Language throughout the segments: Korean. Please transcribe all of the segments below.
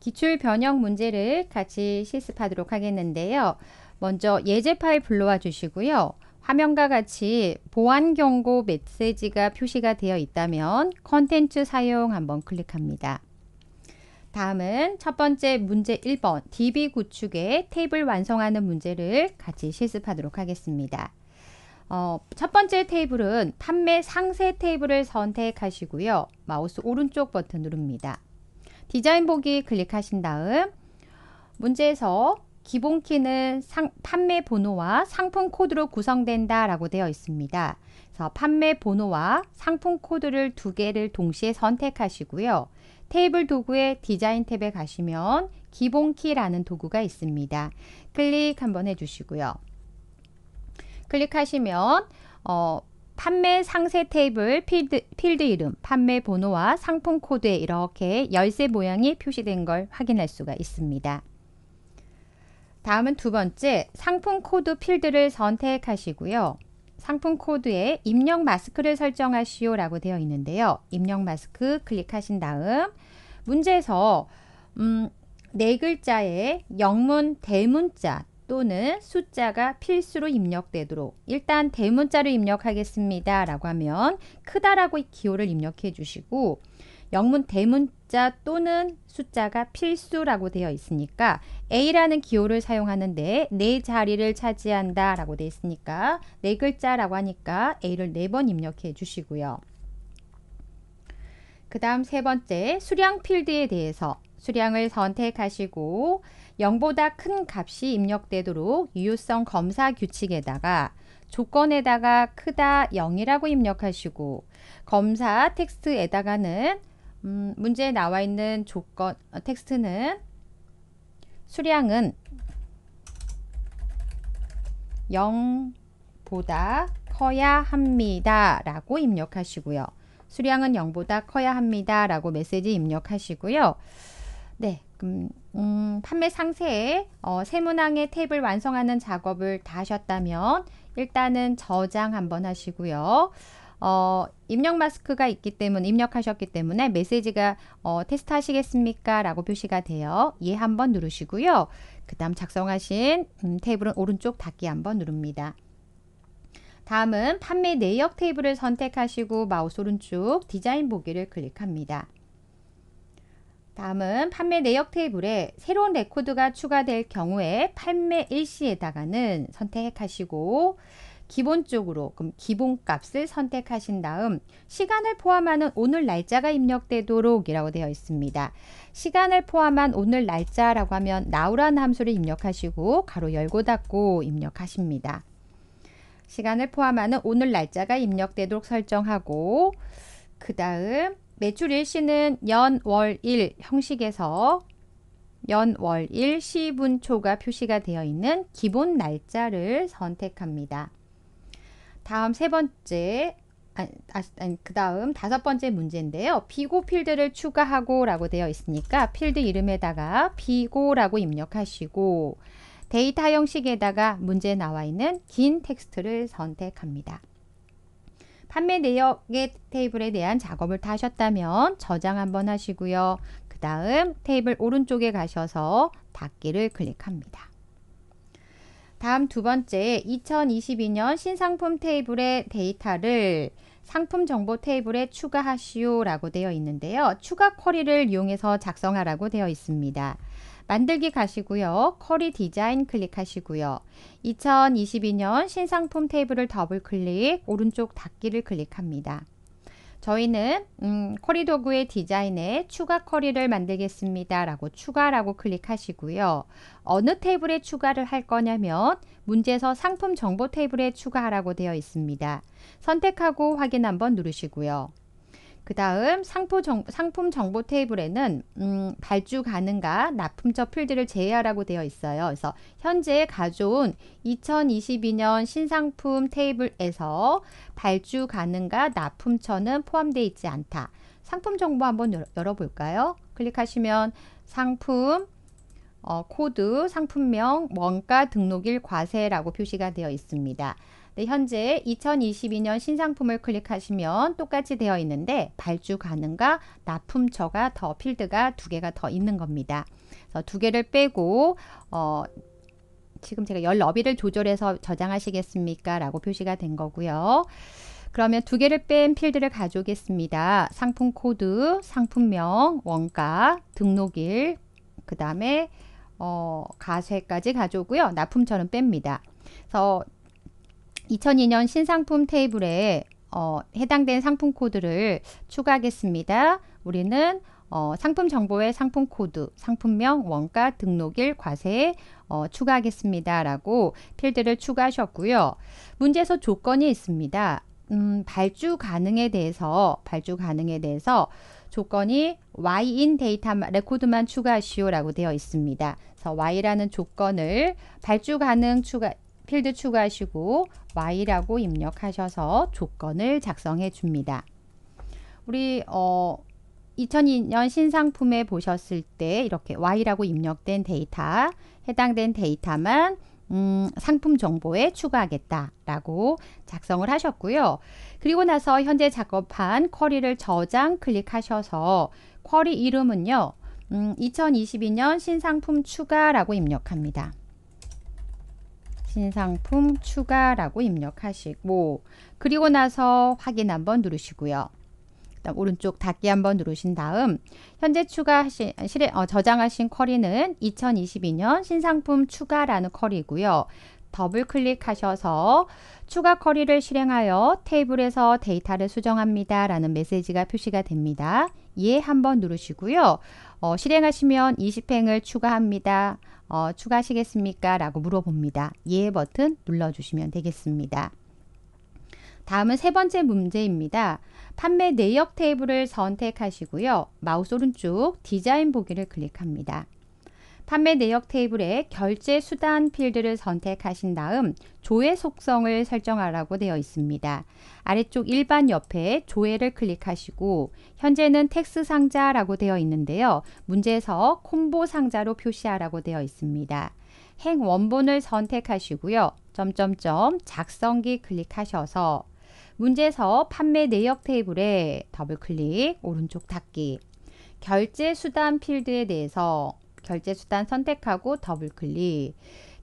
기출 변형 문제를 같이 실습하도록 하겠는데요. 먼저 예제 파일 불러와 주시고요. 화면과 같이 보안 경고 메시지가 표시가 되어 있다면 컨텐츠 사용 한번 클릭합니다. 다음은 첫 번째 문제 1번 DB 구축의 테이블 완성하는 문제를 같이 실습하도록 하겠습니다. 어, 첫 번째 테이블은 판매 상세 테이블을 선택하시고요. 마우스 오른쪽 버튼 누릅니다. 디자인 보기 클릭하신 다음 문제에서 기본 키는 상, 판매 번호와 상품 코드로 구성된다 라고 되어 있습니다. 그래서 판매 번호와 상품 코드를 두 개를 동시에 선택하시고요. 테이블 도구의 디자인 탭에 가시면 기본 키라는 도구가 있습니다. 클릭 한번 해주시고요. 클릭하시면 어, 판매 상세 테이블 필드, 필드 이름, 판매 번호와 상품 코드 에 이렇게 열쇠 모양이 표시된 걸 확인할 수가 있습니다. 다음은 두 번째 상품 코드 필드를 선택하시고요. 상품 코드에 입력 마스크를 설정하시오 라고 되어 있는데요. 입력 마스크 클릭하신 다음 문제에서 음, 네 글자의 영문 대문자 또는 숫자가 필수로 입력되도록 일단 대문자를 입력하겠습니다 라고 하면 크다라고 기호를 입력해 주시고 영문 대문자 또는 숫자가 필수라고 되어 있으니까 A라는 기호를 사용하는데 네 자리를 차지한다 라고 되어 있으니까 네 글자라고 하니까 A를 네 번 입력해 주시고요. 그 다음 세 번째 수량 필드에 대해서 수량을 선택하시고 0보다 큰 값이 입력되도록 유효성 검사 규칙에다가 조건에다가 크다 0이라고 입력하시고 검사 텍스트에다가는 음, 문제에 나와 있는 조건 어, 텍스트는 수량은 0보다 커야 합니다 라고 입력하시고요. 수량은 0보다 커야 합니다 라고 메시지 입력하시고요. 네, 음, 음, 판매 상세에 어, 세문항의 테 탭을 완성하는 작업을 다 하셨다면 일단은 저장 한번 하시고요. 어, 입력 마스크가 있기 때문에 입력하셨기 때문에 메시지가 어, 테스트 하시겠습니까? 라고 표시가 돼요. 예 한번 누르시고요. 그 다음 작성하신 음, 테이블은 오른쪽 닫기 한번 누릅니다. 다음은 판매 내역 테이블을 선택하시고 마우스 오른쪽 디자인 보기를 클릭합니다. 다음은 판매 내역 테이블에 새로운 레코드가 추가될 경우에 판매 일시에다가는 선택하시고 기본적으로 그럼 기본값을 선택하신 다음 시간을 포함하는 오늘 날짜가 입력되도록 이라고 되어 있습니다. 시간을 포함한 오늘 날짜라고 하면 나우라는 함수를 입력하시고 가로 열고 닫고 입력하십니다. 시간을 포함하는 오늘 날짜가 입력되도록 설정하고 그 다음 매출 일시는 연월일 형식에서 연월일 시분초가 표시가 되어 있는 기본 날짜를 선택합니다. 다음 세 번째 아니, 아, 아니 그 다음 다섯 번째 문제인데요. 비고 필드를 추가하고 라고 되어 있으니까 필드 이름에다가 비고라고 입력하시고 데이터 형식에다가 문제 나와 있는 긴 텍스트를 선택합니다. 판매 내역의 테이블에 대한 작업을 다 하셨다면 저장 한번 하시고요. 그 다음 테이블 오른쪽에 가셔서 닫기를 클릭합니다. 다음 두 번째 2022년 신상품 테이블의 데이터를 상품 정보 테이블에 추가하시오 라고 되어 있는데요. 추가 쿼리를 이용해서 작성하라고 되어 있습니다. 만들기 가시고요. 커리 디자인 클릭하시고요. 2022년 신상품 테이블을 더블 클릭, 오른쪽 닫기를 클릭합니다. 저희는 음, 커리 도구의 디자인에 추가 커리를 만들겠습니다. 라고 추가라고 클릭하시고요. 어느 테이블에 추가를 할 거냐면 문제에서 상품 정보 테이블에 추가하라고 되어 있습니다. 선택하고 확인 한번 누르시고요. 그 다음 상품 정보 테이블에는 음, 발주 가능과 납품처 필드를 제외하라고 되어 있어요. 그래서 현재 가져온 2022년 신상품 테이블에서 발주 가능가 납품처는 포함되어 있지 않다. 상품 정보 한번 열어볼까요? 클릭하시면 상품, 어, 코드, 상품명, 원가 등록일 과세라고 표시가 되어 있습니다. 네, 현재 2022년 신상품을 클릭하시면 똑같이 되어 있는데 발주 가능과 납품처가 더 필드가 두 개가 더 있는 겁니다. 그래서 두 개를 빼고 어, 지금 제가 열 너비를 조절해서 저장하시겠습니까? 라고 표시가 된 거고요. 그러면 두 개를 뺀 필드를 가져오겠습니다. 상품 코드, 상품명, 원가, 등록일, 그 다음에 어, 가세까지 가져오고요. 납품처는 뺍니다. 그래서 2002년 신상품 테이블에 어, 해당된 상품 코드를 추가하겠습니다. 우리는 어, 상품 정보에 상품 코드, 상품명, 원가, 등록일, 과세 어, 추가하겠습니다. 라고 필드를 추가하셨고요. 문제에서 조건이 있습니다. 음, 발주 가능에 대해서 발주 가능에 대해서 조건이 y인 데이터 레코드만 추가하시오라고 되어 있습니다. 그래서 y라는 조건을 발주 가능 추가 필드 추가하시고 y라고 입력하셔서 조건을 작성해 줍니다. 우리 어 2002년 신상품에 보셨을 때 이렇게 y라고 입력된 데이터 해당된 데이터만 음, 상품 정보에 추가하겠다라고 작성을 하셨고요. 그리고 나서 현재 작업한 쿼리를 저장 클릭하셔서 쿼리 이름은요. 음, 2022년 신상품 추가라고 입력합니다. 신상품 추가라고 입력하시고 그리고 나서 확인 한번 누르시고요. 오른쪽 닫기 한번 누르신 다음 현재 추가하신 실에 어, 저장하신 쿼리는 2022년 신상품 추가라는 쿼리고요. 더블 클릭하셔서 추가 쿼리를 실행하여 테이블에서 데이터를 수정합니다. 라는 메시지가 표시가 됩니다. 예 한번 누르시고요. 어, 실행하시면 20행을 추가합니다. 어, 추가하시겠습니까? 라고 물어봅니다. 예 버튼 눌러주시면 되겠습니다. 다음은 세 번째 문제입니다. 판매 내역 테이블을 선택하시고요. 마우스 오른쪽 디자인 보기를 클릭합니다. 판매 내역 테이블에 결제 수단 필드를 선택하신 다음 조회 속성을 설정하라고 되어 있습니다. 아래쪽 일반 옆에 조회를 클릭하시고 현재는 텍스 상자라고 되어 있는데요. 문제에서 콤보 상자로 표시하라고 되어 있습니다. 행 원본을 선택하시고요. 점점점 작성기 클릭하셔서 문제에서 판매 내역 테이블에 더블클릭 오른쪽 닫기 결제 수단 필드에 대해서 결제수단 선택하고 더블 클릭.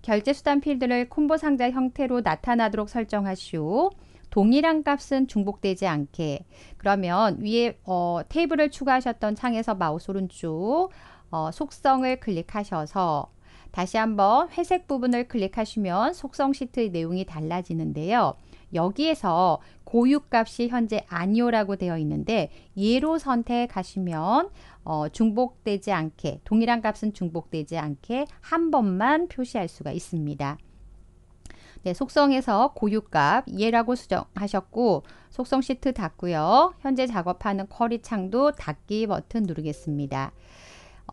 결제수단 필드를 콤보 상자 형태로 나타나도록 설정하시오. 동일한 값은 중복되지 않게. 그러면 위에 어, 테이블을 추가하셨던 창에서 마우스 오른쪽 어, 속성을 클릭하셔서 다시 한번 회색 부분을 클릭하시면 속성 시트의 내용이 달라지는데요. 여기에서 고유값이 현재 아니오라고 되어 있는데 예로 선택하시면 어, 중복되지 않게 동일한 값은 중복되지 않게 한 번만 표시할 수가 있습니다. 네, 속성에서 고유값 예라고 수정하셨고 속성 시트 닫고요. 현재 작업하는 쿼리 창도 닫기 버튼 누르겠습니다.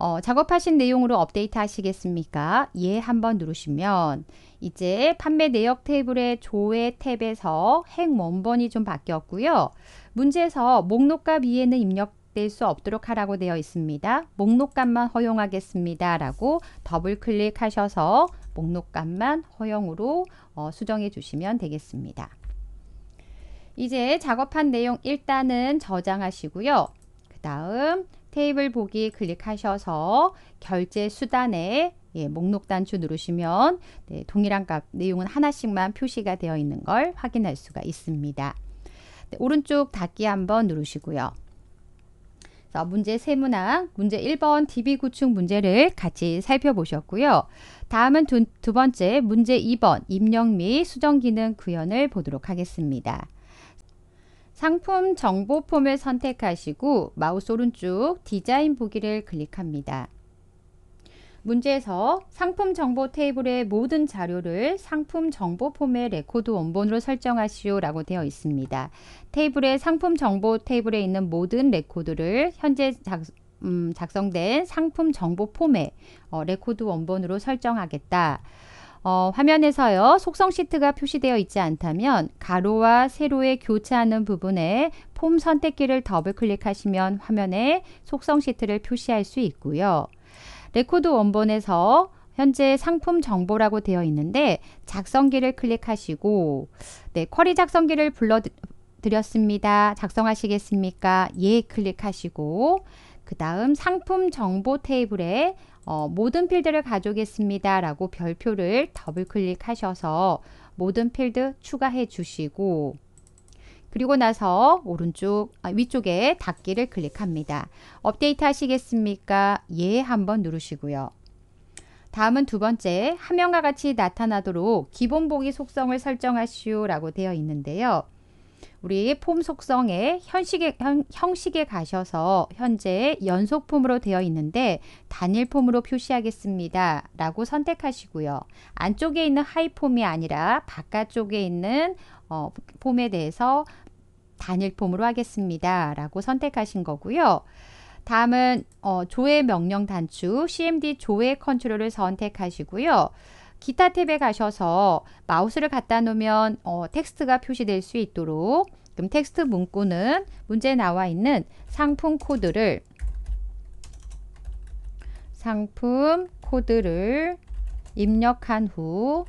어, 작업하신 내용으로 업데이트 하시겠습니까? 예 한번 누르시면 이제 판매 내역 테이블의 조회 탭에서 행 원본이 좀 바뀌었고요. 문제에서 목록값 위에는 입력 될수 없도록 하라고 되어 있습니다. 목록값만 허용하겠습니다. 라고 더블 클릭하셔서 목록값만 허용으로 어, 수정해 주시면 되겠습니다. 이제 작업한 내용 일단은 저장하시고요. 그 다음 테이블 보기 클릭하셔서 결제 수단에 예, 목록 단추 누르시면 네, 동일한 값 내용은 하나씩만 표시가 되어 있는 걸 확인할 수가 있습니다. 네, 오른쪽 닫기 한번 누르시고요. 자, 문제 세문항 문제 1번 DB 구축 문제를 같이 살펴보셨고요. 다음은 두, 두 번째 문제 2번 입력 및 수정 기능 구현을 보도록 하겠습니다. 상품 정보 폼을 선택하시고 마우스 오른쪽 디자인 보기를 클릭합니다. 문제에서 상품 정보 테이블의 모든 자료를 상품 정보 폼의 레코드 원본으로 설정하시오 라고 되어 있습니다. 테이블의 상품 정보 테이블에 있는 모든 레코드를 현재 작, 음, 작성된 상품 정보 폼의 어, 레코드 원본으로 설정하겠다. 어, 화면에서요. 속성 시트가 표시되어 있지 않다면 가로와 세로에 교차하는 부분에 폼 선택기를 더블 클릭하시면 화면에 속성 시트를 표시할 수 있고요. 레코드 원본에서 현재 상품 정보라고 되어 있는데 작성기를 클릭하시고 네, 쿼리 작성기를 불러 드렸습니다. 작성하시겠습니까? 예 클릭하시고 그 다음 상품 정보 테이블에 어, 모든 필드를 가져오겠습니다 라고 별표를 더블 클릭하셔서 모든 필드 추가해 주시고 그리고 나서 오른쪽 아, 위쪽에 닫기를 클릭합니다. 업데이트 하시겠습니까? 예 한번 누르시고요. 다음은 두 번째 화면과 같이 나타나도록 기본 보기 속성을 설정하시오 라고 되어 있는데요. 우리 폼 속성의 현식에, 현, 형식에 가셔서 현재 연속폼으로 되어 있는데 단일폼으로 표시하겠습니다. 라고 선택하시고요. 안쪽에 있는 하이폼이 아니라 바깥쪽에 있는 어, 폼에 대해서 단일폼으로 하겠습니다. 라고 선택하신 거고요. 다음은 어, 조회 명령 단축 CMD 조회 컨트롤을 선택하시고요. 기타 탭에 가셔서 마우스를 갖다 놓으면 어, 텍스트가 표시될 수 있도록 그럼 텍스트 문구는 문제에 나와 있는 상품 코드를 상품 코드를 입력한 후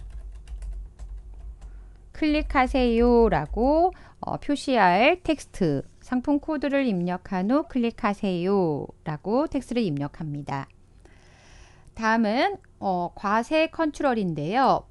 클릭하세요 라고 어, 표시할 텍스트 상품 코드를 입력한 후 클릭하세요 라고 텍스트를 입력합니다. 다음은 어, 과세 컨트롤인데요.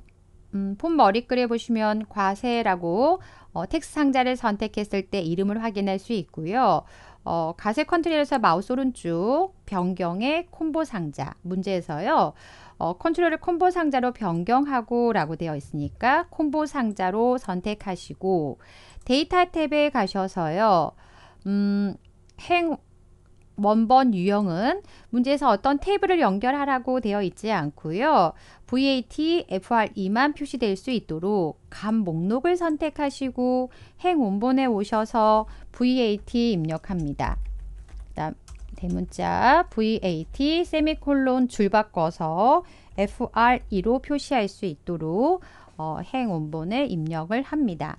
음, 폰 머리글에 보시면 과세라고 어, 텍스 상자를 선택했을 때 이름을 확인할 수 있고요. 어, 과세 컨트롤에서 마우스 오른쪽 변경의 콤보 상자 문제에서요. 어, 컨트롤을 콤보 상자로 변경하고 라고 되어 있으니까 콤보 상자로 선택하시고 데이터 탭에 가셔서요. 음, 행 원번 유형은 문제에서 어떤 테이블을 연결하라고 되어 있지 않고요. VAT, FRE만 표시될 수 있도록 감 목록을 선택하시고 행 원본에 오셔서 VAT 입력합니다. 그다음 대문자 네 VAT 세미콜론 줄 바꿔서 FRE로 표시할 수 있도록 어, 행 원본에 입력을 합니다.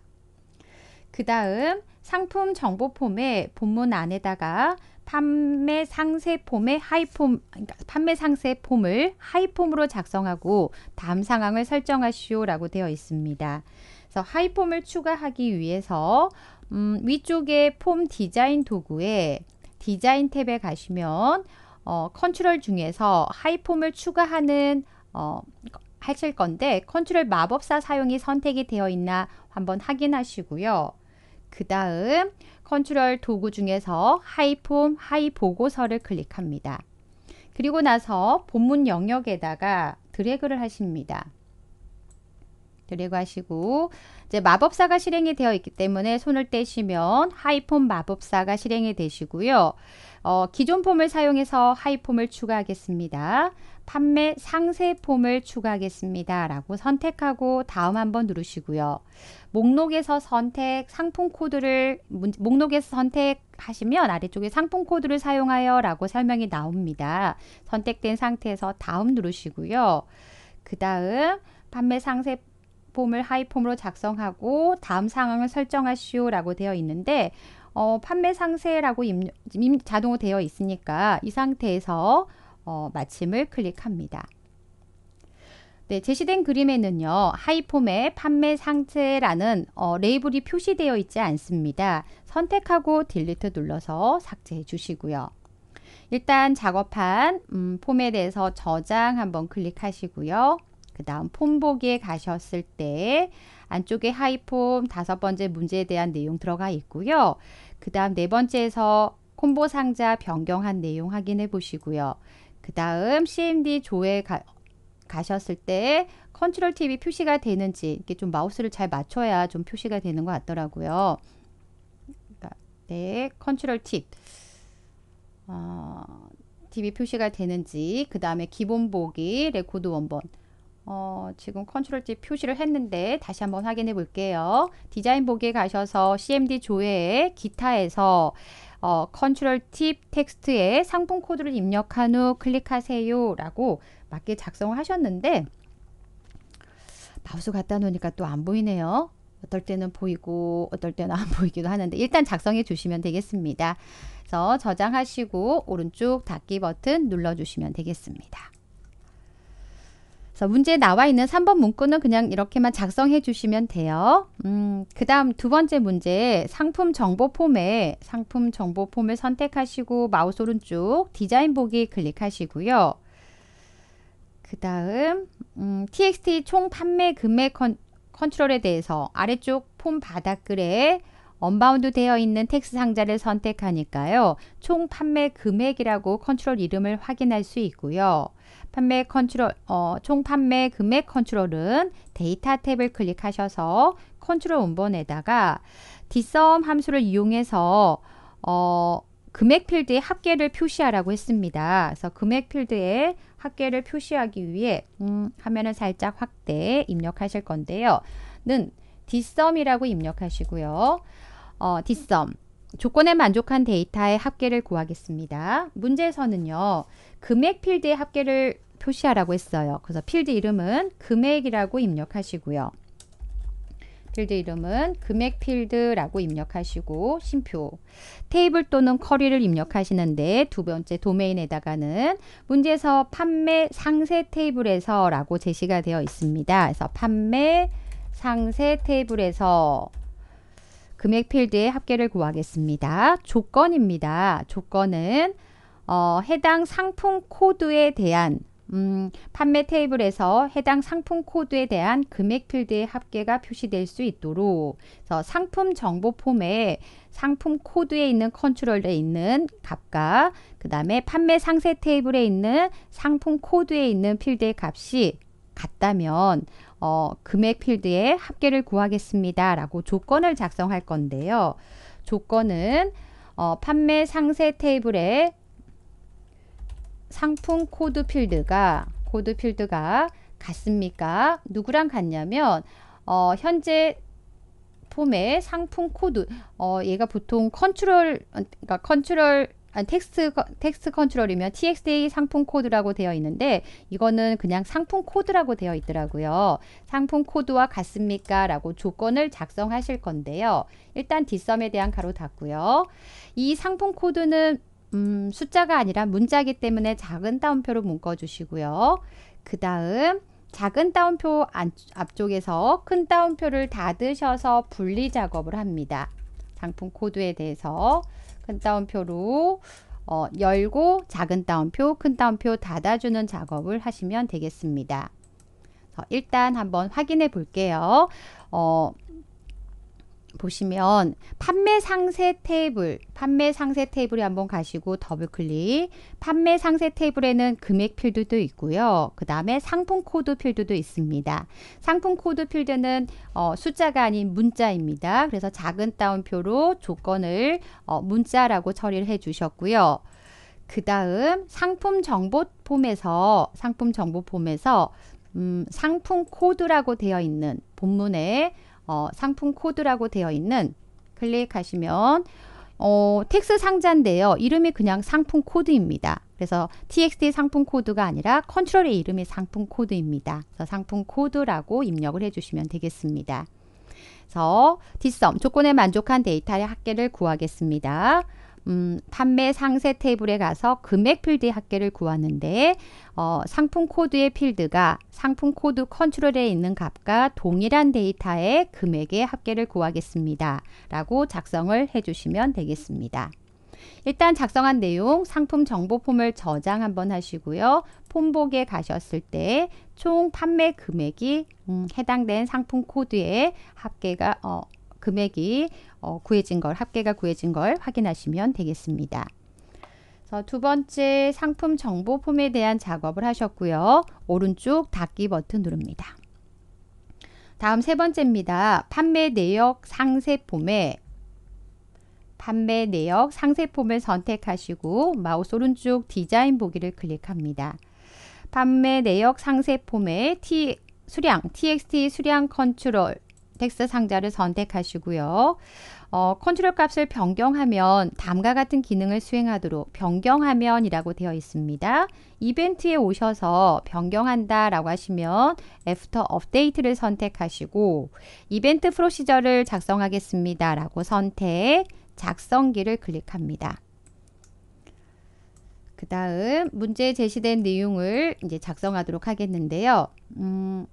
그 다음 상품 정보 폼에 본문 안에다가 판매 상세 폼의 하이폼, 그러니까 판매 상세 폼을 하이폼으로 작성하고 다음 상황을 설정하시오라고 되어 있습니다. 그래서 하이폼을 추가하기 위해서 음, 위쪽에 폼 디자인 도구에 디자인 탭에 가시면 어, 컨트롤 중에서 하이폼을 추가하는 어, 하실 건데 컨트롤 마법사 사용이 선택이 되어 있나 한번 확인하시고요. 그 다음 컨트롤 도구 중에서 하이폼, 하이보고서를 클릭합니다. 그리고 나서 본문 영역에다가 드래그를 하십니다. 드래그 하시고 이제 마법사가 실행이 되어 있기 때문에 손을 떼시면 하이폼 마법사가 실행이 되시고요. 어, 기존 폼을 사용해서 하이 폼을 추가하겠습니다. 판매 상세 폼을 추가하겠습니다. 라고 선택하고 다음 한번 누르시고요. 목록에서 선택 상품 코드를 목록에서 선택하시면 아래쪽에 상품 코드를 사용하여 라고 설명이 나옵니다. 선택된 상태에서 다음 누르시고요. 그 다음 판매 상세 폼을 하이 폼으로 작성하고 다음 상황을 설정하시오 라고 되어 있는데 어, 판매 상세라고 입력, 자동으로 되어 있으니까 이 상태에서 어, 마침을 클릭합니다. 네, 제시된 그림에는요. 하이폼의 판매 상세라는 어, 레이블이 표시되어 있지 않습니다. 선택하고 딜리트 눌러서 삭제해 주시고요. 일단 작업한 음, 폼에 대해서 저장 한번 클릭하시고요. 그 다음 폼 보기에 가셨을 때 안쪽에 하이폼 다섯 번째 문제에 대한 내용 들어가 있고요. 그 다음 네 번째에서 콤보 상자 변경한 내용 확인해 보시고요. 그 다음 CMD 조회 가, 가셨을 때 컨트롤 TV 표시가 되는지 이게 좀 마우스를 잘 맞춰야 좀 표시가 되는 것 같더라고요. 그러니까 네, 컨트롤 팁. 어, TV 표시가 되는지, 그 다음에 기본 보기, 레코드 원본. 어, 지금 컨트롤 D 표시를 했는데 다시 한번 확인해 볼게요. 디자인 보기에 가셔서 CMD 조회에 기타에서 어, 컨트롤 T 텍스트에 상품 코드를 입력한 후 클릭하세요 라고 맞게 작성을 하셨는데 마우스 갖다 놓으니까 또 안 보이네요. 어떨 때는 보이고 어떨 때는 안 보이기도 하는데 일단 작성해 주시면 되겠습니다. 그래서 저장하시고 오른쪽 닫기 버튼 눌러 주시면 되겠습니다. 자, 문제에 나와 있는 3번 문구는 그냥 이렇게만 작성해 주시면 돼요. 음, 그 다음 두 번째 문제 상품 정보 폼에 상품 정보 폼을 선택하시고 마우스 오른쪽 디자인 보기 클릭하시고요. 그 다음 음, TXT 총 판매 금액 컨, 컨트롤에 대해서 아래쪽 폼 바닥글에 언바운드 되어 있는 텍스 상자를 선택하니까요. 총 판매 금액이라고 컨트롤 이름을 확인할 수 있고요. 판매 컨트롤, 어, 총 판매 금액 컨트롤은 데이터 탭을 클릭하셔서 컨트롤 원본에다가 디썸 함수를 이용해서 어, 금액 필드에 합계를 표시하라고 했습니다. 그래서 금액 필드에 합계를 표시하기 위해 음, 화면을 살짝 확대 입력하실 건데요. 는 디썸이라고 입력하시고요. 어, 썸 조건에 만족한 데이터의 합계를 구하겠습니다. 문제에서는요. 금액 필드의 합계를 표시하라고 했어요. 그래서 필드 이름은 금액이라고 입력하시고요. 필드 이름은 금액 필드라고 입력하시고 심표 테이블 또는 커리를 입력하시는데 두 번째 도메인에다가는 문제에서 판매 상세 테이블에서 라고 제시가 되어 있습니다. 그래서 판매 상세 테이블에서 금액 필드에 합계를 구하겠습니다. 조건입니다. 조건은 어, 해당 상품 코드에 대한 음, 판매 테이블에서 해당 상품 코드에 대한 금액 필드의 합계가 표시될 수 있도록 상품 정보 폼에 상품 코드에 있는 컨트롤에 있는 값과 그 다음에 판매 상세 테이블에 있는 상품 코드에 있는 필드의 값이 같다면 어, 금액 필드에 합계를 구하겠습니다. 라고 조건을 작성할 건데요. 조건은 어, 판매 상세 테이블에 상품 코드 필드가 코드 필드가 같습니까? 누구랑 같냐면 어, 현재 폼의 상품 코드 어, 얘가 보통 컨트롤 그러니까 컨트롤 아 텍스트 텍스트 컨트롤이면 TXA 상품 코드라고 되어 있는데 이거는 그냥 상품 코드라고 되어 있더라고요. 상품 코드와 같습니까? 라고 조건을 작성하실 건데요. 일단 뒷섬에 대한 가로 닫고요. 이 상품 코드는 음, 숫자가 아니라 문자기 때문에 작은 따옴표로 묶어 주시고요. 그 다음 작은 따옴표 안, 앞쪽에서 큰 따옴표를 닫으셔서 분리 작업을 합니다. 상품 코드에 대해서 큰 따옴표로 어, 열고 작은 따옴표, 큰 따옴표 닫아주는 작업을 하시면 되겠습니다. 어, 일단 한번 확인해 볼게요. 어, 보시면 판매 상세 테이블, 판매 상세 테이블에 한번 가시고 더블 클릭. 판매 상세 테이블에는 금액 필드도 있고요. 그 다음에 상품 코드 필드도 있습니다. 상품 코드 필드는 어, 숫자가 아닌 문자입니다. 그래서 작은 따옴표로 조건을 어, 문자라고 처리를 해 주셨고요. 그 다음 상품 정보 폼에서 상품 정보 폼에서 음, 상품 코드라고 되어 있는 본문에 어, 상품 코드라고 되어 있는 클릭하시면 어, 텍스 상자인데요. 이름이 그냥 상품 코드입니다. 그래서 txt 상품 코드가 아니라 컨트롤의 이름이 상품 코드입니다. 그래서 상품 코드라고 입력을 해주시면 되겠습니다. 그래서 뒷섬 조건에 만족한 데이터의 합계를 구하겠습니다. 음, 판매 상세 테이블에 가서 금액 필드의 합계를 구하는데 어, 상품 코드의 필드가 상품 코드 컨트롤에 있는 값과 동일한 데이터의 금액의 합계를 구하겠습니다. 라고 작성을 해주시면 되겠습니다. 일단 작성한 내용 상품 정보 폼을 저장 한번 하시고요. 폼복에 가셨을 때 총 판매 금액이 음, 해당된 상품 코드의 합계가 어, 금액이 어, 구해진 걸 합계가 구해진 걸 확인하시면 되겠습니다. 두 번째 상품 정보 폼에 대한 작업을 하셨고요. 오른쪽 닫기 버튼 누릅니다. 다음 세 번째입니다. 판매 내역 상세 폼에 판매 내역 상세 폼을 선택하시고 마우스 오른쪽 디자인 보기를 클릭합니다. 판매 내역 상세 폼에 T 수량, TXT 수량 컨트롤 텍스 트 상자를 선택하시고요. 어, 컨트롤 값을 변경하면 다음과 같은 기능을 수행하도록 변경하면이라고 되어 있습니다. 이벤트에 오셔서 변경한다 라고 하시면 애프터 업데이트를 선택하시고 이벤트 프로시저를 작성하겠습니다 라고 선택 작성기를 클릭합니다. 그 다음 문제에 제시된 내용을 이제 작성하도록 하겠는데요. 음,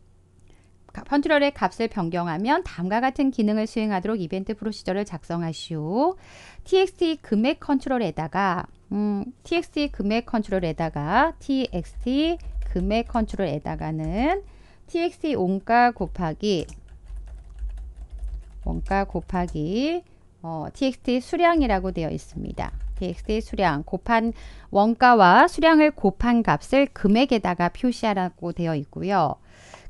컨트롤의 값을 변경하면 다음과 같은 기능을 수행하도록 이벤트 프로시저를 작성하시오. txt 금액 컨트롤에다가 음, txt 금액 컨트롤에다가 txt 금액 컨트롤에다가는 txt 원가 곱하기 원가 곱하기 어, txt 수량이라고 되어 있습니다. txt 수량 곱한 원가와 수량을 곱한 값을 금액에다가 표시하라고 되어 있고요.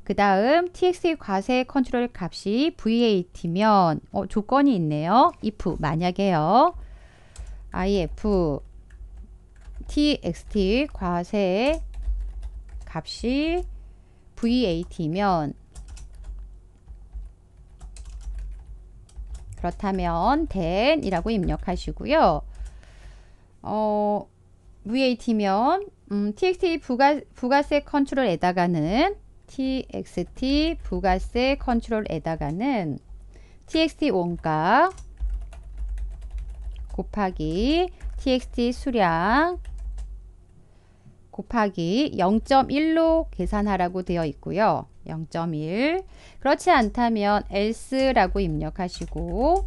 그 다음 tx의 과세 컨트롤 값이 vat면 어, 조건이 있네요. if 만약에요. if txt 과세 값이 vat면 그렇다면 then이라고 입력하시고요. 어, VAT면 음, TXT 부가, 부가세 컨트롤에다가는 txt 부가세 컨트롤에다가는 txt 원가 곱하기 txt 수량 곱하기 0.1로 계산하라고 되어 있고요. 0.1 그렇지 않다면 else라고 입력하시고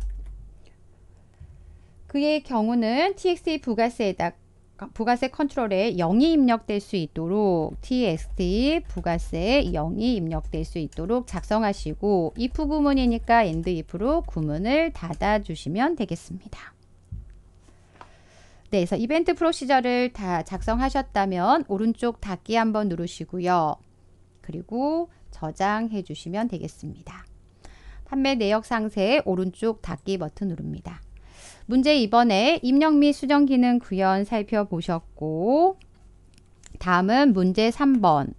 그의 경우는 txt 부가세에다 부가세 컨트롤에 0이 입력될 수 있도록 txt 부가세 0이 입력될 수 있도록 작성하시고 if 구문이니까 e n d if로 구문을 닫아 주시면 되겠습니다. 네, 그래서 이벤트 프로시저를 다 작성하셨다면 오른쪽 닫기 한번 누르시고요. 그리고 저장해 주시면 되겠습니다. 판매 내역 상세 오른쪽 닫기 버튼 누릅니다. 문제 2번에 입력 및 수정 기능 구현 살펴보셨고 다음은 문제 3번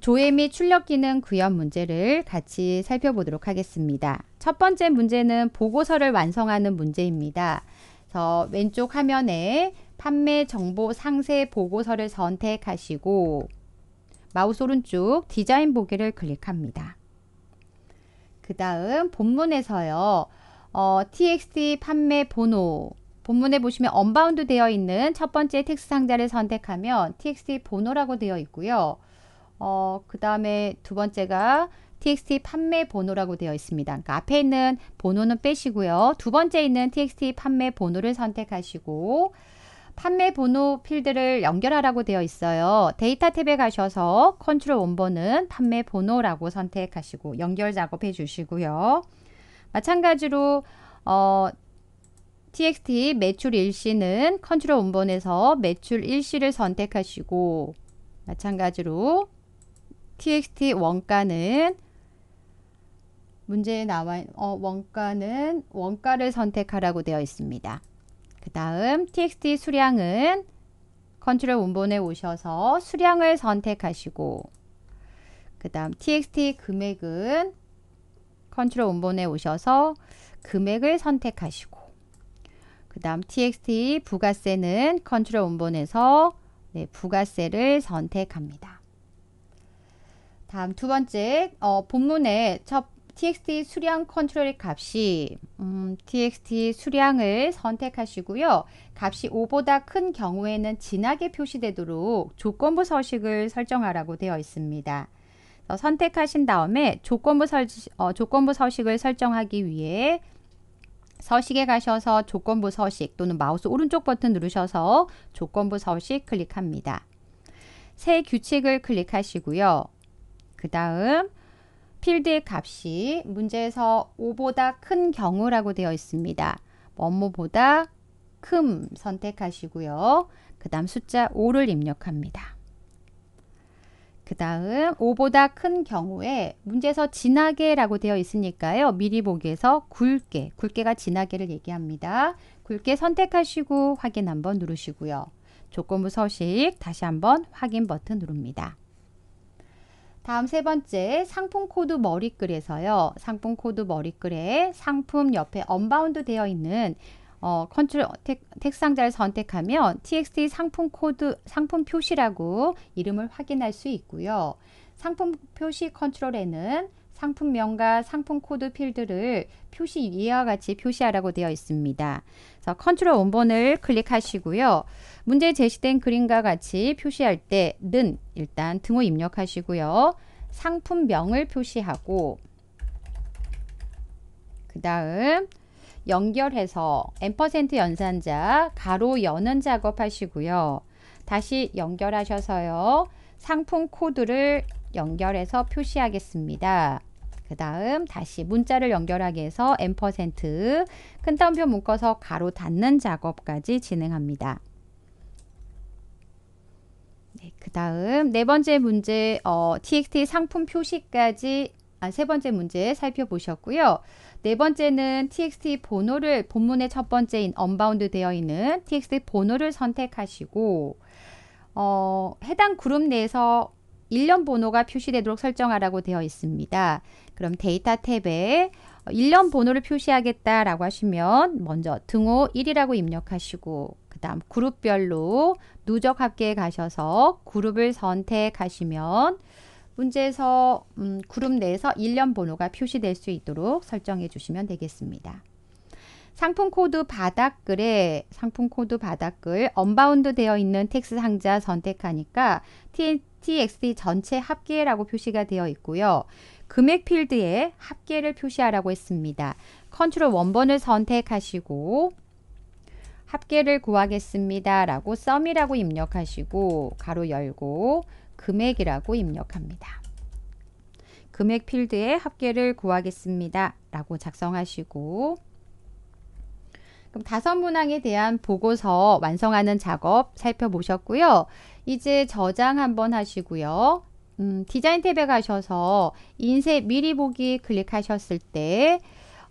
조회 및 출력 기능 구현 문제를 같이 살펴보도록 하겠습니다. 첫 번째 문제는 보고서를 완성하는 문제입니다. 그래서 왼쪽 화면에 판매 정보 상세 보고서를 선택하시고 마우스 오른쪽 디자인 보기를 클릭합니다. 그 다음 본문에서요. 어, txt 판매 번호 본문에 보시면 언바운드 되어 있는 첫 번째 텍스 트 상자를 선택하면 txt 번호라고 되어 있고요. 어, 그 다음에 두 번째가 txt 판매 번호라고 되어 있습니다. 그러니까 앞에 있는 번호는 빼시고요. 두 번째 있는 txt 판매 번호를 선택하시고 판매 번호 필드를 연결하라고 되어 있어요. 데이터 탭에 가셔서 컨트롤 원번은 판매 번호라고 선택하시고 연결 작업해 주시고요. 마찬가지로 어, txt 매출 일시는 컨트롤 원본에서 매출 일시를 선택하시고 마찬가지로 txt 원가는 문제에 나와 어, 원가는 원가를 선택하라고 되어 있습니다. 그 다음 txt 수량은 컨트롤 원본에 오셔서 수량을 선택하시고 그 다음 txt 금액은 컨트롤 원본에 오셔서 금액을 선택하시고 그 다음 txt 부가세는 컨트롤 원본에서 네, 부가세를 선택합니다. 다음 두 번째 어, 본문의 첫 txt 수량 컨트롤의 값이 음, txt 수량을 선택하시고요. 값이 5보다 큰 경우에는 진하게 표시되도록 조건부 서식을 설정하라고 되어 있습니다. 어, 선택하신 다음에 조건부, 설지, 어, 조건부 서식을 설정하기 위해 서식에 가셔서 조건부 서식 또는 마우스 오른쪽 버튼 누르셔서 조건부 서식 클릭합니다. 새 규칙을 클릭하시고요. 그 다음 필드의 값이 문제에서 5보다 큰 경우라고 되어 있습니다. 뭐뭐보다 큼 선택하시고요. 그 다음 숫자 5를 입력합니다. 그 다음 5보다 큰 경우에 문제에서 진하게 라고 되어 있으니까요. 미리 보기에서 굵게, 굵게가 진하게를 얘기합니다. 굵게 선택하시고 확인 한번 누르시고요. 조건부 서식 다시 한번 확인 버튼 누릅니다. 다음 세 번째 상품 코드 머리글에서요. 상품 코드 머리글에 상품 옆에 언바운드 되어 있는 어, 컨트롤 택, 상자를 선택하면 txt 상품 코드 상품 표시라고 이름을 확인할 수 있고요. 상품 표시 컨트롤에는 상품명과 상품 코드 필드를 표시 이와 같이 표시하라고 되어 있습니다. 그래서 컨트롤 원본을 클릭하시고요. 문제 제시된 그림과 같이 표시할 때는 일단 등호 입력하시고요. 상품명을 표시하고 그 다음 연결해서 n% 연산자 가로 여는 작업 하시고요. 다시 연결하셔서요. 상품 코드를 연결해서 표시하겠습니다. 그 다음 다시 문자를 연결하기 해서 n%, 큰따옴표 묶어서 가로 닫는 작업까지 진행합니다. 네, 그 다음 네 번째 문제 어, TXT 상품 표시까지 아, 세 번째 문제 살펴보셨고요. 네 번째는 txt 번호를 본문의 첫 번째인 언바운드 되어 있는 txt 번호를 선택하시고 어, 해당 그룹 내에서 일련 번호가 표시되도록 설정하라고 되어 있습니다. 그럼 데이터 탭에 어, 일련 번호를 표시하겠다라고 하시면 먼저 등호 1이라고 입력하시고 그 다음 그룹별로 누적 합계에 가셔서 그룹을 선택하시면 문제에서 음, 그룹 내에서 일련 번호가 표시될 수 있도록 설정해 주시면 되겠습니다. 상품 코드 바닥글에 상품 코드 바닥글 언바운드 되어 있는 텍스 상자 선택하니까 TXT 전체 합계라고 표시가 되어 있고요. 금액 필드에 합계를 표시하라고 했습니다. 컨트롤 원번을 선택하시고 합계를 구하겠습니다. 라고 썸이라고 입력하시고 가로 열고 금액이라고 입력합니다. 금액 필드에 합계를 구하겠습니다. 라고 작성하시고 그럼 다섯 문항에 대한 보고서 완성하는 작업 살펴보셨고요. 이제 저장 한번 하시고요. 음, 디자인 탭에 가셔서 인쇄 미리 보기 클릭하셨을 때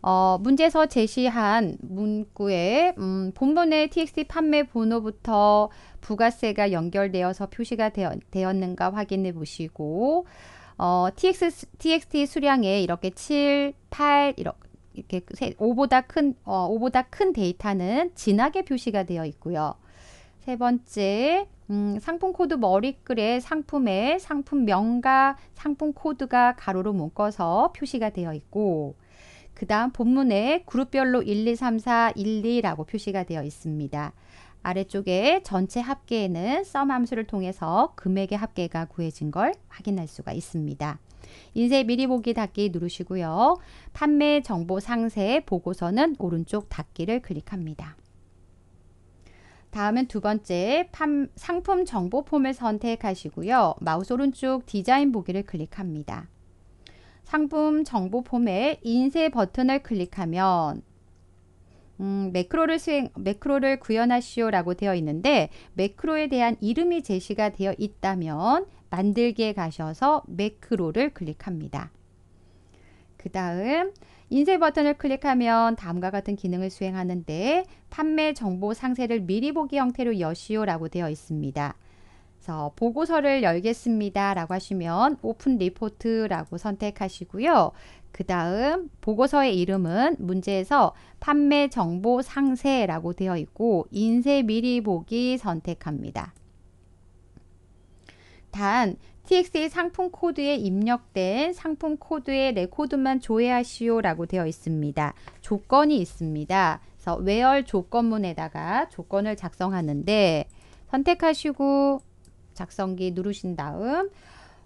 어, 문제에서 제시한 문구에 음, 본문의 TXT 판매 번호부터 부가세가 연결되어서 표시가 되어, 되었는가 확인해 보시고 어, TX, TXT 수량에 이렇게 7, 8 이렇게 이렇 5보다 큰 어, 5보다 큰 데이터는 진하게 표시가 되어 있고요. 세 번째 음, 상품 코드 머리글에 상품의 상품 명과 상품 코드가 가로로 묶어서 표시가 되어 있고 그 다음 본문에 그룹별로 1, 2, 3, 4, 1, 2라고 표시가 되어 있습니다. 아래쪽에 전체 합계에는 썸 함수를 통해서 금액의 합계가 구해진 걸 확인할 수가 있습니다. 인쇄 미리 보기 닫기 누르시고요. 판매 정보 상세 보고서는 오른쪽 닫기를 클릭합니다. 다음은 두 번째 판, 상품 정보 폼을 선택하시고요. 마우스 오른쪽 디자인 보기를 클릭합니다. 상품 정보 폼에 인쇄 버튼을 클릭하면 음, 매크로를 수행, 매크로를 구현하시오라고 되어 있는데 매크로에 대한 이름이 제시가 되어 있다면 만들기에 가셔서 매크로를 클릭합니다. 그 다음 인쇄 버튼을 클릭하면 다음과 같은 기능을 수행하는데 판매 정보 상세를 미리 보기 형태로 여시오라고 되어 있습니다. 그래서 보고서를 열겠습니다 라고 하시면 오픈 리포트라고 선택하시고요. 그 다음 보고서의 이름은 문제에서 판매 정보 상세라고 되어 있고 인쇄 미리 보기 선택합니다. 단 TXA 상품 코드에 입력된 상품 코드의 레코드만 조회하시오 라고 되어 있습니다. 조건이 있습니다. 그래서 외열 조건문에다가 조건을 작성하는데 선택하시고 작성기 누르신 다음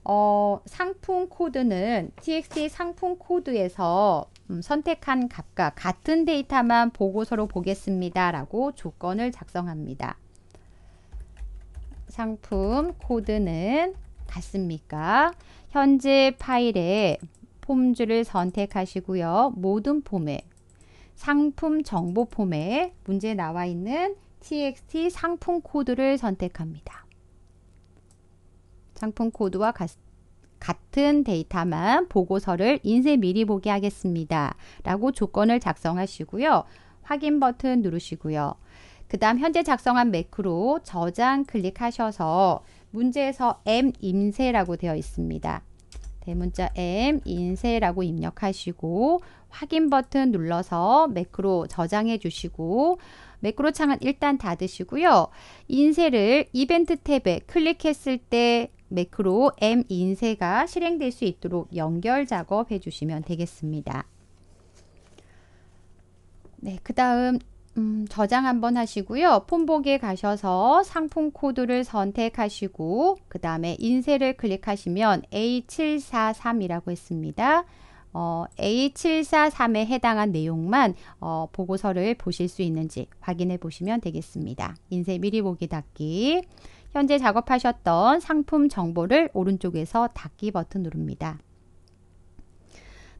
어, 상품 코드는 txt 상품 코드에서 음, 선택한 값과 같은 데이터만 보고서로 보겠습니다. 라고 조건을 작성합니다. 상품 코드는 같습니까? 현재 파일에 폼줄을 선택하시고요. 모든 폼에 상품 정보 폼에 문제 나와 있는 txt 상품 코드를 선택합니다. 상품 코드와 같 같은 데이터만 보고서를 인쇄 미리 보기 하겠습니다. 라고 조건을 작성하시고요. 확인 버튼 누르시고요. 그 다음 현재 작성한 매크로 저장 클릭하셔서 문제에서 M 인쇄라고 되어 있습니다. 대문자 M 인쇄라고 입력하시고 확인 버튼 눌러서 매크로 저장해 주시고 매크로 창은 일단 닫으시고요. 인쇄를 이벤트 탭에 클릭했을 때 매크로 M 인쇄가 실행될 수 있도록 연결 작업해 주시면 되겠습니다. 네, 그 다음 음, 저장 한번 하시고요. 폰복에 가셔서 상품 코드를 선택하시고 그 다음에 인쇄를 클릭하시면 A743이라고 했습니다. 어, A743에 해당한 내용만 어, 보고서를 보실 수 있는지 확인해 보시면 되겠습니다. 인쇄 미리 보기 닫기 현재 작업하셨던 상품 정보를 오른쪽에서 닫기 버튼 누릅니다.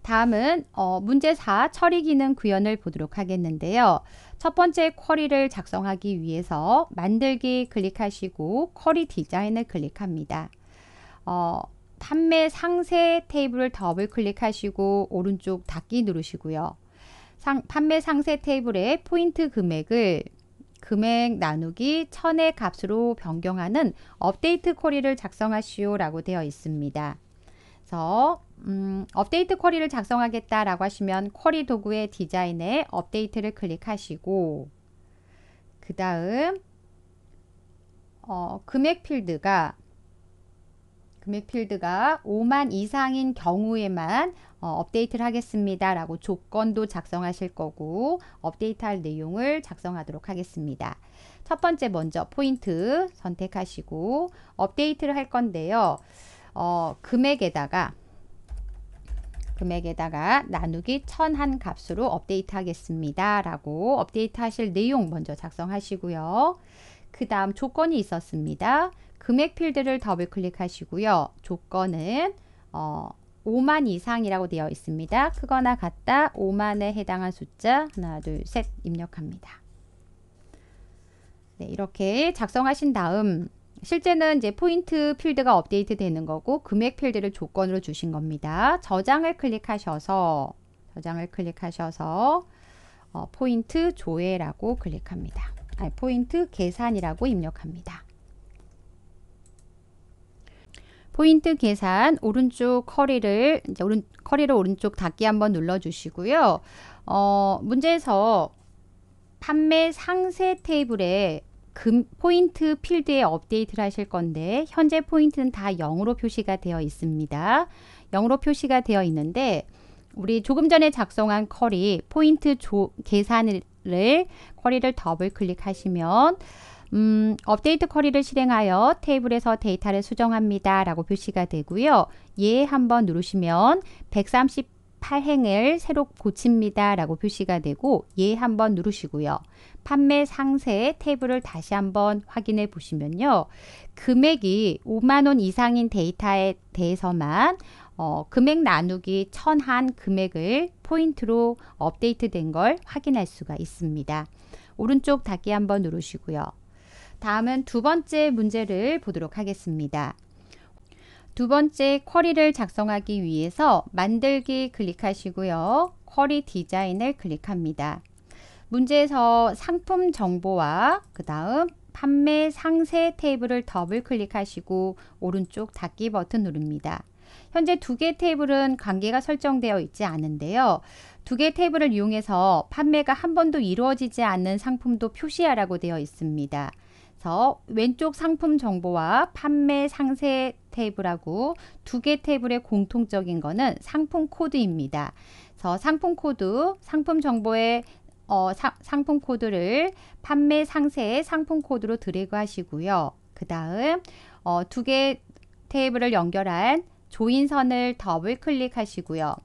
다음은 어, 문제 4 처리 기능 구현을 보도록 하겠는데요. 첫 번째 쿼리를 작성하기 위해서 만들기 클릭하시고 쿼리 디자인을 클릭합니다. 어, 판매 상세 테이블을 더블 클릭하시고 오른쪽 닫기 누르시고요. 상, 판매 상세 테이블에 포인트 금액을 금액 나누기 천의 값으로 변경하는 업데이트 쿼리를 작성하시오라고 되어 있습니다. 그래서 음, 업데이트 쿼리를 작성하겠다라고 하시면 쿼리 도구의 디자인에 업데이트를 클릭하시고 그 다음 어, 금액 필드가 금액 필드가 5만 이상인 경우에만 어, 업데이트를 하겠습니다. 라고 조건도 작성하실 거고 업데이트할 내용을 작성하도록 하겠습니다. 첫 번째 먼저 포인트 선택하시고 업데이트를 할 건데요. 어, 금액에다가 금액에다가 나누기 1000 한 값으로 업데이트 하겠습니다. 라고 업데이트 하실 내용 먼저 작성하시고요. 그 다음 조건이 있었습니다. 금액 필드를 더블 클릭하시고요. 조건은 어, 5만 이상이라고 되어 있습니다. 크거나 같다 5만에 해당한 숫자 하나 둘셋 입력합니다. 네, 이렇게 작성하신 다음 실제는 이제 포인트 필드가 업데이트 되는 거고 금액 필드를 조건으로 주신 겁니다. 저장을 클릭하셔서 저장을 클릭하셔서 어, 포인트 조회라고 클릭합니다. 아니, 포인트 계산이라고 입력합니다. 포인트 계산 오른쪽 커리를 이제 오른 커리로 오른쪽 닫기 한번 눌러 주시고요. 어, 문제에서 판매 상세 테이블에 금, 포인트 필드에 업데이트를 하실 건데 현재 포인트는 다 0으로 표시가 되어 있습니다. 0으로 표시가 되어 있는데 우리 조금 전에 작성한 커리 포인트 조, 계산을 커리를 더블 클릭하시면 음, 업데이트 쿼리를 실행하여 테이블에서 데이터를 수정합니다. 라고 표시가 되고요. 예 한번 누르시면 1 3 8행을 새로 고칩니다 라고 표시가 되고 예 한번 누르시고요. 판매 상세 테이블을 다시 한번 확인해 보시면요. 금액이 5만원 이상인 데이터에 대해서만 어, 금액 나누기 천한 금액을 포인트로 업데이트 된 걸 확인할 수가 있습니다. 오른쪽 닫기 한번 누르시고요. 다음은 두 번째 문제를 보도록 하겠습니다. 두 번째 쿼리를 작성하기 위해서 만들기 클릭하시고요. 쿼리 디자인을 클릭합니다. 문제에서 상품 정보와 그 다음 판매 상세 테이블을 더블 클릭하시고 오른쪽 닫기 버튼 누릅니다. 현재 두 개 테이블은 관계가 설정되어 있지 않은데요. 두 개 테이블을 이용해서 판매가 한 번도 이루어지지 않는 상품도 표시하라고 되어 있습니다. 그래서 왼쪽 상품 정보와 판매 상세 테이블하고 두 개 테이블의 공통적인 거는 상품 코드입니다. 그래서 상품 코드, 상품 정보의 어, 사, 상품 코드를 판매 상세의 상품 코드로 드래그 하시고요. 그 다음 어, 두 개 테이블을 연결한 조인선을 더블 클릭하시고요.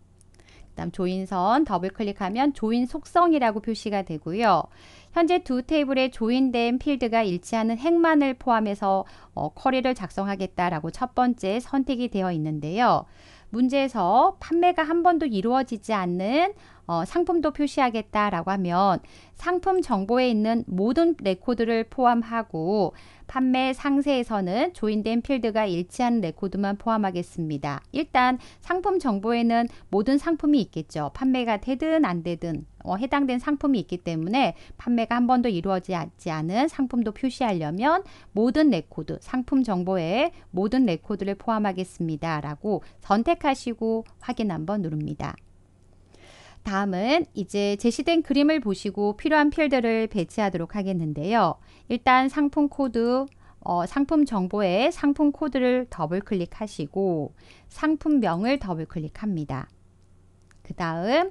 그 다음 조인선 더블 클릭하면 조인 속성이라고 표시가 되고요. 현재 두 테이블에 조인된 필드가 일치하는 행만을 포함해서 어, 커리를 작성하겠다라고 첫 번째 선택이 되어 있는데요. 문제에서 판매가 한 번도 이루어지지 않는 어, 상품도 표시하겠다라고 하면 상품 정보에 있는 모든 레코드를 포함하고 판매 상세에서는 조인된 필드가 일치하는 레코드만 포함하겠습니다. 일단 상품 정보에는 모든 상품이 있겠죠. 판매가 되든 안 되든 어, 해당된 상품이 있기 때문에 판매가 한 번도 이루어지지 않은 상품도 표시하려면 모든 레코드, 상품 정보에 모든 레코드를 포함하겠습니다. 라고 선택하시고 확인 한번 누릅니다. 다음은 이제 제시된 그림을 보시고 필요한 필드를 배치하도록 하겠는데요. 일단 상품 코드, 어, 상품 정보에 상품 코드를 더블 클릭하시고 상품명을 더블 클릭합니다. 그 다음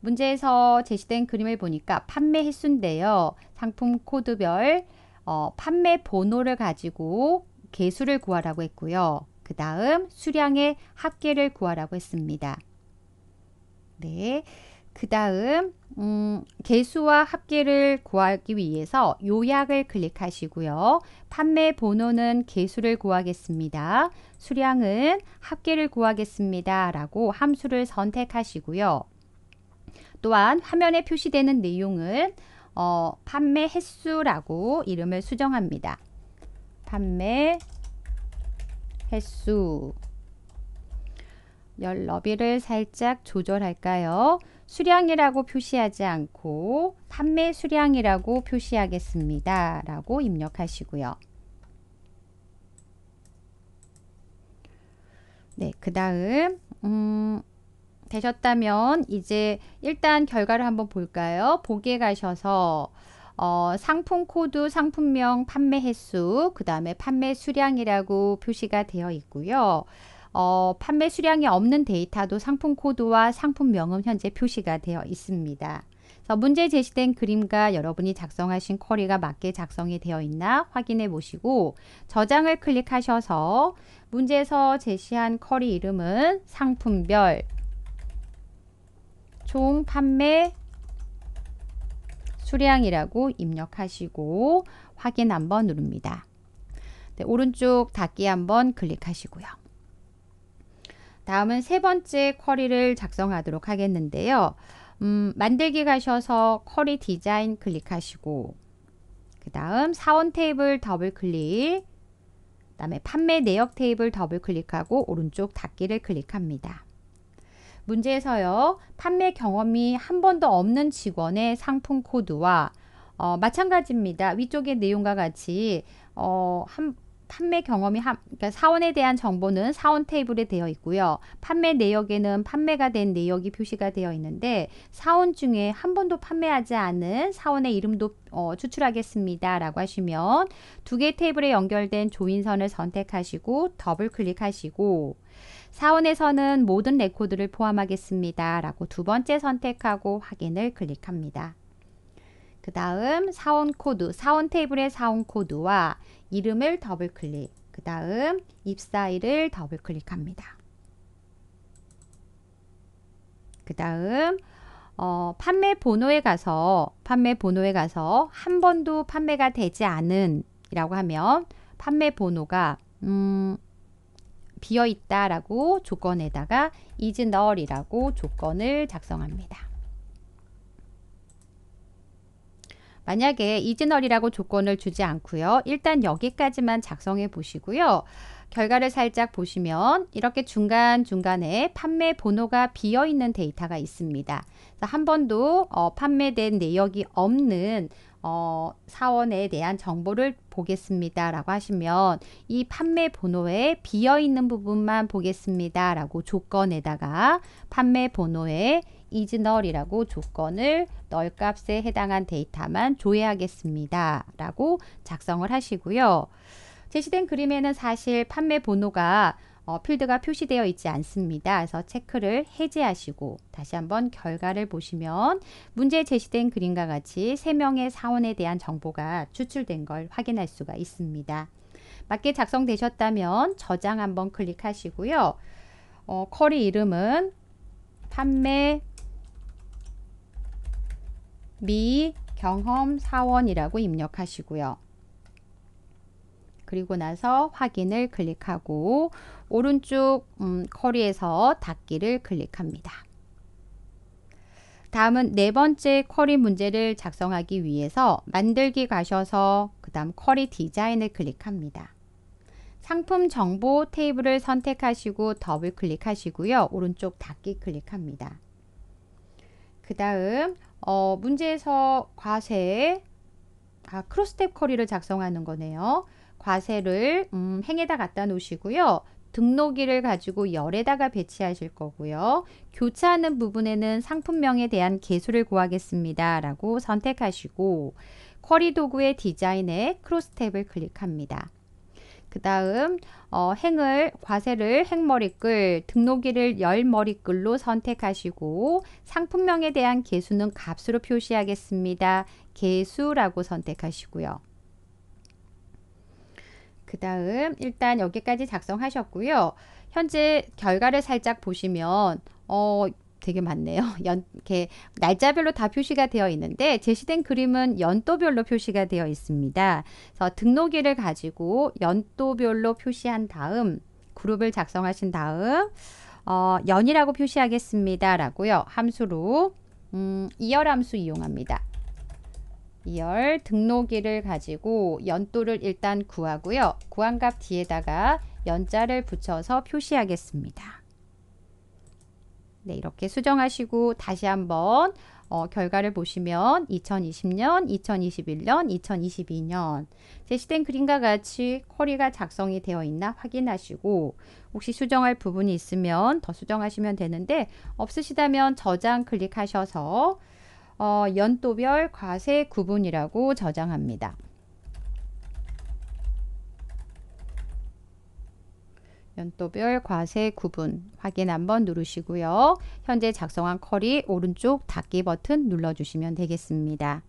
문제에서 제시된 그림을 보니까 판매 횟수인데요. 상품 코드별 어, 판매 번호를 가지고 개수를 구하라고 했고요. 그 다음 수량의 합계를 구하라고 했습니다. 네. 그 다음 음, 개수와 합계를 구하기 위해서 요약을 클릭하시고요. 판매 번호는 개수를 구하겠습니다. 수량은 합계를 구하겠습니다. 라고 함수를 선택하시고요. 또한 화면에 표시되는 내용은 어, 판매 횟수라고 이름을 수정합니다. 판매 횟수 열 너비를 살짝 조절할까요? 수량이라고 표시하지 않고 판매 수량이라고 표시하겠습니다. 라고 입력하시고요. 네, 그 다음 음, 되셨다면 이제 일단 결과를 한번 볼까요? 보기에 가셔서 어, 상품 코드, 상품명, 판매 횟수, 그 다음에 판매 수량이라고 표시가 되어 있고요. 어, 판매 수량이 없는 데이터도 상품 코드와 상품 명은 현재 표시가 되어 있습니다. 문제 제시된 그림과 여러분이 작성하신 쿼리가 맞게 작성이 되어 있나 확인해 보시고 저장을 클릭하셔서 문제에서 제시한 쿼리 이름은 상품별 총 판매 수량이라고 입력하시고 확인 한번 누릅니다. 네, 오른쪽 닫기 한번 클릭하시고요. 다음은 세 번째 쿼리를 작성하도록 하겠는데요. 음, 만들기 가셔서 쿼리 디자인 클릭하시고 그 다음 사원 테이블 더블 클릭 그 다음에 판매 내역 테이블 더블 클릭하고 오른쪽 닫기를 클릭합니다. 문제에서요. 판매 경험이 한 번도 없는 직원의 상품 코드와 어, 마찬가지입니다. 위쪽의 내용과 같이 어, 한, 판매 경험이 함, 그러니까 사원에 대한 정보는 사원 테이블에 되어 있고요. 판매 내역에는 판매가 된 내역이 표시가 되어 있는데 사원 중에 한 번도 판매하지 않은 사원의 이름도 어, 추출하겠습니다. 라고 하시면 두 개 테이블에 연결된 조인선을 선택하시고 더블 클릭하시고 사원에서는 모든 레코드를 포함하겠습니다. 라고 두 번째 선택하고 확인을 클릭합니다. 그 다음 사원 코드, 사원 테이블의 사원 코드와 이름을 더블 클릭, 그 다음 입사일을 더블 클릭합니다. 그 다음 어, 판매 번호에 가서 판매 번호에 가서 한 번도 판매가 되지 않은 이라고 하면 판매 번호가 음, 비어 있다라고 조건에다가 is n u l 이라고 조건을 작성합니다. 만약에 이즈널이라고 조건을 주지 않고요. 일단 여기까지만 작성해 보시고요. 결과를 살짝 보시면 이렇게 중간중간에 판매 번호가 비어 있는 데이터가 있습니다. 한 번도 어, 판매된 내역이 없는 어, 사원에 대한 정보를 보겠습니다 라고 하시면 이 판매 번호에 비어있는 부분만 보겠습니다 라고 조건에다가 판매 번호에 is null이라고 조건을 널 값에 해당한 데이터만 조회하겠습니다. 라고 작성을 하시고요. 제시된 그림에는 사실 판매 번호가 어, 필드가 표시되어 있지 않습니다. 그래서 체크를 해제하시고 다시 한번 결과를 보시면 문제에 제시된 그림과 같이 3명의 사원에 대한 정보가 추출된 걸 확인할 수가 있습니다. 맞게 작성되셨다면 저장 한번 클릭하시고요. 어, 커리 이름은 판매 미경험 사원이라고 입력하시고요. 그리고 나서 확인을 클릭하고 오른쪽 음, 커리에서 닫기를 클릭합니다. 다음은 네 번째 커리 문제를 작성하기 위해서 만들기 가셔서 그 다음 커리 디자인을 클릭합니다. 상품 정보 테이블을 선택하시고 더블 클릭하시고요. 오른쪽 닫기 클릭합니다. 그 다음 어, 문제에서 과세, 아, 크로스텝 커리를 작성하는 거네요. 과세를 음, 행에다 갖다 놓으시고요. 등록일을 가지고 열에다가 배치하실 거고요. 교차하는 부분에는 상품명에 대한 개수를 구하겠습니다. 라고 선택하시고 쿼리 도구의 디자인에 크로스탭을 클릭합니다. 그 다음 어, 행을 과세를 행머리글 등록일을 열머리글로 선택하시고 상품명에 대한 개수는 값으로 표시하겠습니다. 개수라고 선택하시고요. 그 다음 일단 여기까지 작성하셨고요. 현재 결과를 살짝 보시면 어, 되게 많네요. 연, 이렇게 날짜별로 다 표시가 되어 있는데 제시된 그림은 연도별로 표시가 되어 있습니다. 그래서 등록일을 가지고 연도별로 표시한 다음 그룹을 작성하신 다음 어, 연이라고 표시하겠습니다. 라고요. 함수로 음, 이열 함수 이용합니다. 이열 등록일을 가지고 연도를 일단 구하고요. 구한 값 뒤에다가 연자를 붙여서 표시하겠습니다. 네, 이렇게 수정하시고 다시 한번 어, 결과를 보시면 2020년, 2021년, 2022년 제시된 그림과 같이 쿼리가 작성이 되어 있나 확인하시고 혹시 수정할 부분이 있으면 더 수정하시면 되는데 없으시다면 저장 클릭하셔서 어, 연도별 과세 구분이라고 저장합니다. 연도별 과세 구분 확인 한번 누르시고요. 현재 작성한 컬이 오른쪽 닫기 버튼 눌러주시면 되겠습니다.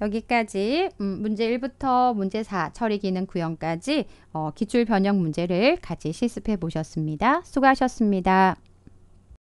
여기까지 음, 문제 1부터 문제 4 처리 기능 구형까지 어, 기출 변형 문제를 같이 실습해 보셨습니다. 수고하셨습니다.